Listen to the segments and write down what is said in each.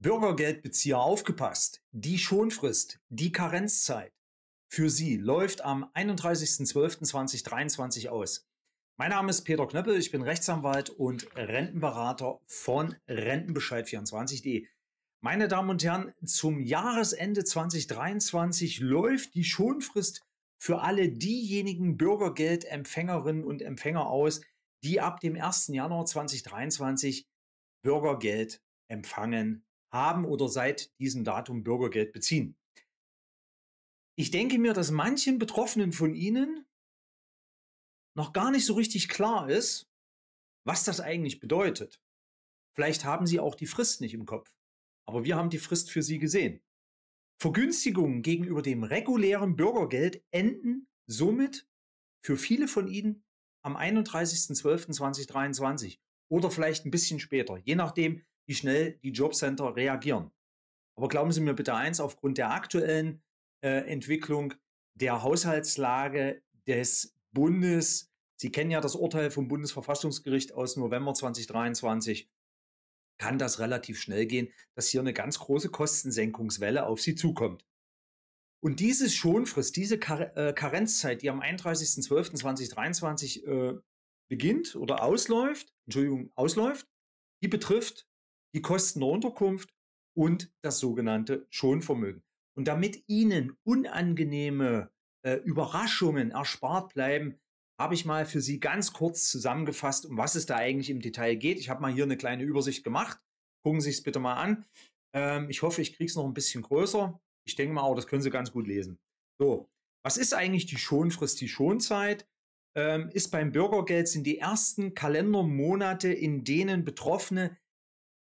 Bürgergeldbezieher aufgepasst. Die Schonfrist, die Karenzzeit für Sie läuft am 31.12.2023 aus. Mein Name ist Peter Knöppel, ich bin Rechtsanwalt und Rentenberater von Rentenbescheid24.de. Meine Damen und Herren, zum Jahresende 2023 läuft die Schonfrist für alle diejenigen Bürgergeldempfängerinnen und Empfänger aus, die ab dem 1. Januar 2023 Bürgergeld empfangen haben oder seit diesem Datum Bürgergeld beziehen. Ich denke mir, dass manchen Betroffenen von Ihnen noch gar nicht so richtig klar ist, was das eigentlich bedeutet. Vielleicht haben Sie auch die Frist nicht im Kopf, aber wir haben die Frist für Sie gesehen. Vergünstigungen gegenüber dem regulären Bürgergeld enden somit für viele von Ihnen am 31.12.2023 oder vielleicht ein bisschen später, je nachdem, wie schnell die Jobcenter reagieren. Aber glauben Sie mir bitte eins, aufgrund der aktuellen äh, Entwicklung der Haushaltslage des Bundes, Sie kennen ja das Urteil vom Bundesverfassungsgericht aus November 2023, kann das relativ schnell gehen, dass hier eine ganz große Kostensenkungswelle auf Sie zukommt. Und diese Schonfrist, diese äh, Karenzzeit, die am 31.12.2023 äh, beginnt oder ausläuft, Entschuldigung, ausläuft, die betrifft die Kosten der Unterkunft und das sogenannte Schonvermögen. Und damit Ihnen unangenehme äh, Überraschungen erspart bleiben, habe ich mal für Sie ganz kurz zusammengefasst, um was es da eigentlich im Detail geht. Ich habe mal hier eine kleine Übersicht gemacht. Gucken Sie es bitte mal an. Ähm, ich hoffe, ich kriege es noch ein bisschen größer. Ich denke mal auch, das können Sie ganz gut lesen. So, was ist eigentlich die Schonfrist, die Schonzeit? Ähm, ist beim Bürgergeld sind die ersten Kalendermonate, in denen Betroffene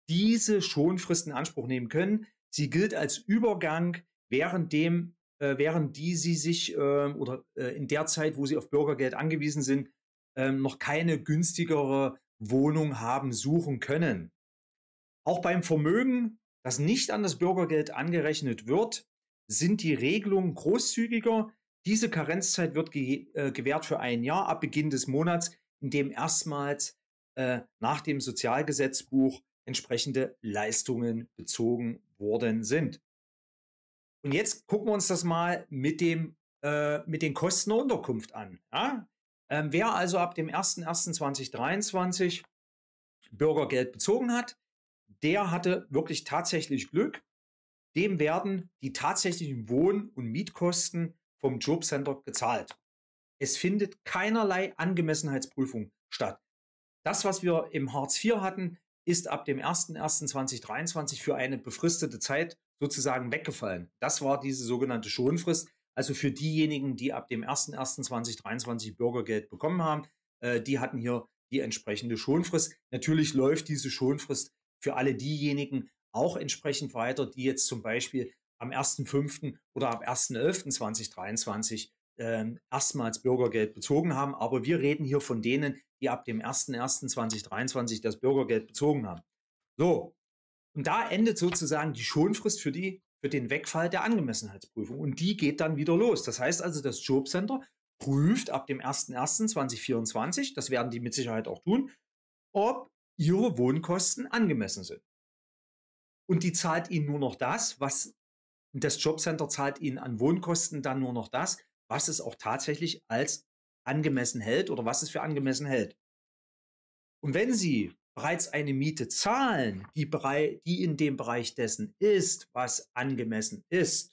diese Schonfrist in Anspruch nehmen können. Sie gilt als Übergang, während dem, äh, während die sie sich äh, oder äh, in der Zeit, wo sie auf Bürgergeld angewiesen sind, äh, noch keine günstigere Wohnung haben suchen können. Auch beim Vermögen, das nicht an das Bürgergeld angerechnet wird, sind die Regelungen großzügiger. Diese Karenzzeit wird ge äh, gewährt für ein Jahr ab Beginn des Monats, in dem erstmals äh, nach dem Sozialgesetzbuch entsprechende Leistungen bezogen worden sind. Und jetzt gucken wir uns das mal mit dem äh, mit den Kosten der Unterkunft an. Ja? Ähm, wer also ab dem 01.01.2023 Bürgergeld bezogen hat, der hatte wirklich tatsächlich Glück. Dem werden die tatsächlichen Wohn- und Mietkosten vom Jobcenter gezahlt. Es findet keinerlei Angemessenheitsprüfung statt. Das, was wir im Hartz IV hatten, ist ab dem 01.01.2023 für eine befristete Zeit sozusagen weggefallen. Das war diese sogenannte Schonfrist. Also für diejenigen, die ab dem 01.01.2023 Bürgergeld bekommen haben, äh, die hatten hier die entsprechende Schonfrist. Natürlich läuft diese Schonfrist für alle diejenigen auch entsprechend weiter, die jetzt zum Beispiel am 1.5. oder ab 1.11.2023 äh, erstmals Bürgergeld bezogen haben. Aber wir reden hier von denen, die ab dem 01.01.2023 das Bürgergeld bezogen haben. So, und da endet sozusagen die Schonfrist für, die, für den Wegfall der Angemessenheitsprüfung. Und die geht dann wieder los. Das heißt also, das Jobcenter prüft ab dem 01.01.2024, das werden die mit Sicherheit auch tun, ob ihre Wohnkosten angemessen sind. Und die zahlt ihnen nur noch das, was das Jobcenter zahlt ihnen an Wohnkosten dann nur noch das, was es auch tatsächlich als angemessen hält oder was es für angemessen hält. Und wenn Sie bereits eine Miete zahlen, die, die in dem Bereich dessen ist, was angemessen ist,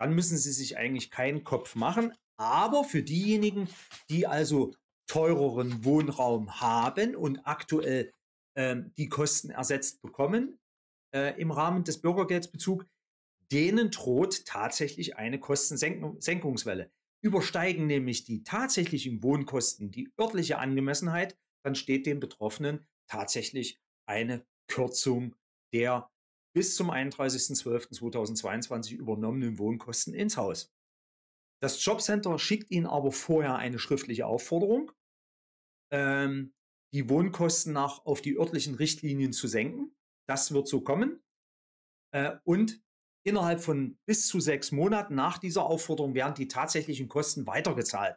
dann müssen Sie sich eigentlich keinen Kopf machen. Aber für diejenigen, die also teureren Wohnraum haben und aktuell ähm, die Kosten ersetzt bekommen äh, im Rahmen des Bürgergeldsbezugs, denen droht tatsächlich eine Kostensenkungswelle. Übersteigen nämlich die tatsächlichen Wohnkosten die örtliche Angemessenheit, dann steht dem Betroffenen tatsächlich eine Kürzung der bis zum 31.12.2022 übernommenen Wohnkosten ins Haus. Das Jobcenter schickt Ihnen aber vorher eine schriftliche Aufforderung, ähm, die Wohnkosten nach auf die örtlichen Richtlinien zu senken. Das wird so kommen. Äh, und Innerhalb von bis zu sechs Monaten nach dieser Aufforderung werden die tatsächlichen Kosten weitergezahlt.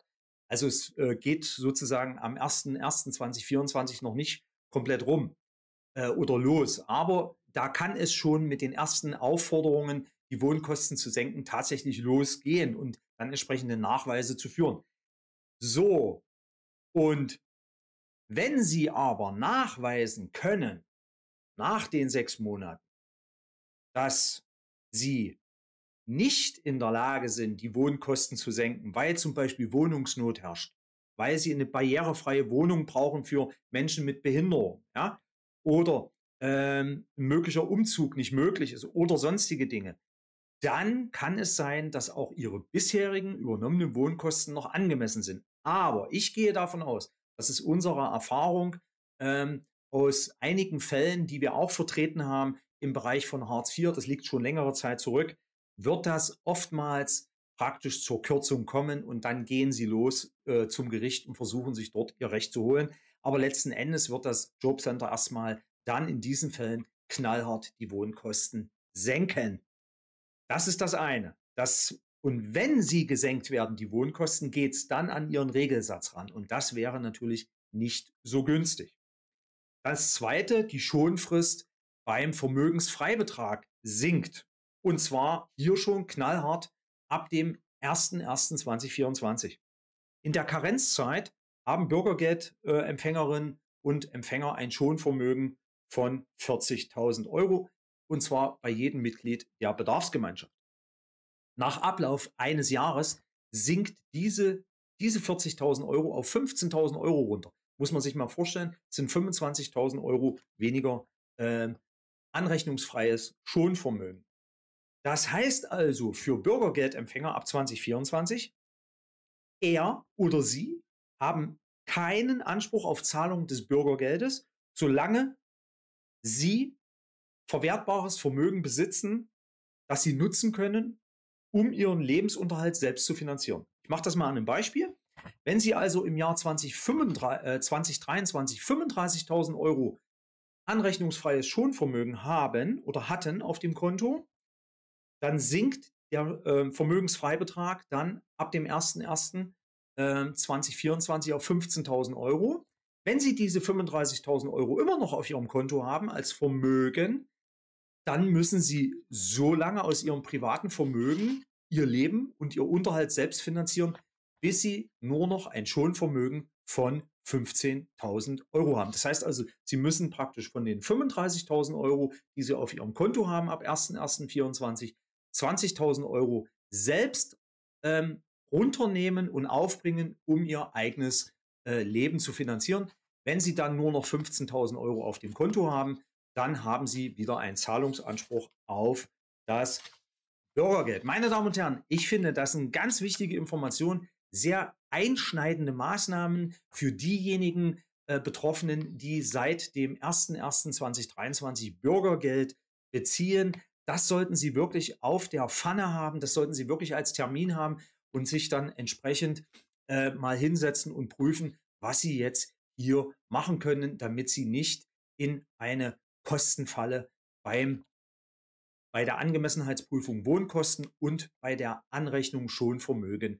Also es äh, geht sozusagen am 1.1.2024 noch nicht komplett rum äh, oder los. Aber da kann es schon mit den ersten Aufforderungen, die Wohnkosten zu senken, tatsächlich losgehen und dann entsprechende Nachweise zu führen. So, und wenn Sie aber nachweisen können, nach den sechs Monaten, dass sie nicht in der Lage sind, die Wohnkosten zu senken, weil zum Beispiel Wohnungsnot herrscht, weil sie eine barrierefreie Wohnung brauchen für Menschen mit Behinderung, ja, oder ähm, möglicher Umzug nicht möglich ist oder sonstige Dinge, dann kann es sein, dass auch ihre bisherigen übernommenen Wohnkosten noch angemessen sind. Aber ich gehe davon aus, das ist unsere Erfahrung ähm, aus einigen Fällen, die wir auch vertreten haben, im Bereich von Hartz IV, das liegt schon längere Zeit zurück, wird das oftmals praktisch zur Kürzung kommen und dann gehen sie los äh, zum Gericht und versuchen sich dort ihr Recht zu holen. Aber letzten Endes wird das Jobcenter erstmal dann in diesen Fällen knallhart die Wohnkosten senken. Das ist das eine. Das, und wenn sie gesenkt werden, die Wohnkosten, geht es dann an ihren Regelsatz ran. Und das wäre natürlich nicht so günstig. Das zweite, die Schonfrist beim Vermögensfreibetrag sinkt. Und zwar hier schon knallhart ab dem 01.01.2024. In der Karenzzeit haben Bürgergeldempfängerinnen äh, und Empfänger ein Schonvermögen von 40.000 Euro und zwar bei jedem Mitglied der Bedarfsgemeinschaft. Nach Ablauf eines Jahres sinkt diese, diese 40.000 Euro auf 15.000 Euro runter. Muss man sich mal vorstellen, sind 25.000 Euro weniger ähm, anrechnungsfreies Schonvermögen. Das heißt also für Bürgergeldempfänger ab 2024, er oder sie haben keinen Anspruch auf Zahlung des Bürgergeldes, solange sie verwertbares Vermögen besitzen, das sie nutzen können, um ihren Lebensunterhalt selbst zu finanzieren. Ich mache das mal an einem Beispiel. Wenn Sie also im Jahr 2025, äh, 2023 35.000 Euro anrechnungsfreies Schonvermögen haben oder hatten auf dem Konto, dann sinkt der äh, Vermögensfreibetrag dann ab dem 01.01.2024 ähm, auf 15.000 Euro. Wenn Sie diese 35.000 Euro immer noch auf Ihrem Konto haben als Vermögen, dann müssen Sie so lange aus Ihrem privaten Vermögen Ihr Leben und Ihr Unterhalt selbst finanzieren, bis Sie nur noch ein Schonvermögen von 15.000 Euro haben. Das heißt also, Sie müssen praktisch von den 35.000 Euro, die Sie auf Ihrem Konto haben ab 1.1.24, 20.000 Euro selbst ähm, runternehmen und aufbringen, um Ihr eigenes äh, Leben zu finanzieren. Wenn Sie dann nur noch 15.000 Euro auf dem Konto haben, dann haben Sie wieder einen Zahlungsanspruch auf das Bürgergeld. Meine Damen und Herren, ich finde, das sind ganz wichtige Informationen, sehr einschneidende Maßnahmen für diejenigen äh, Betroffenen, die seit dem 01.01.2023 Bürgergeld beziehen. Das sollten Sie wirklich auf der Pfanne haben, das sollten Sie wirklich als Termin haben und sich dann entsprechend äh, mal hinsetzen und prüfen, was Sie jetzt hier machen können, damit Sie nicht in eine Kostenfalle beim bei der Angemessenheitsprüfung Wohnkosten und bei der Anrechnung Schonvermögen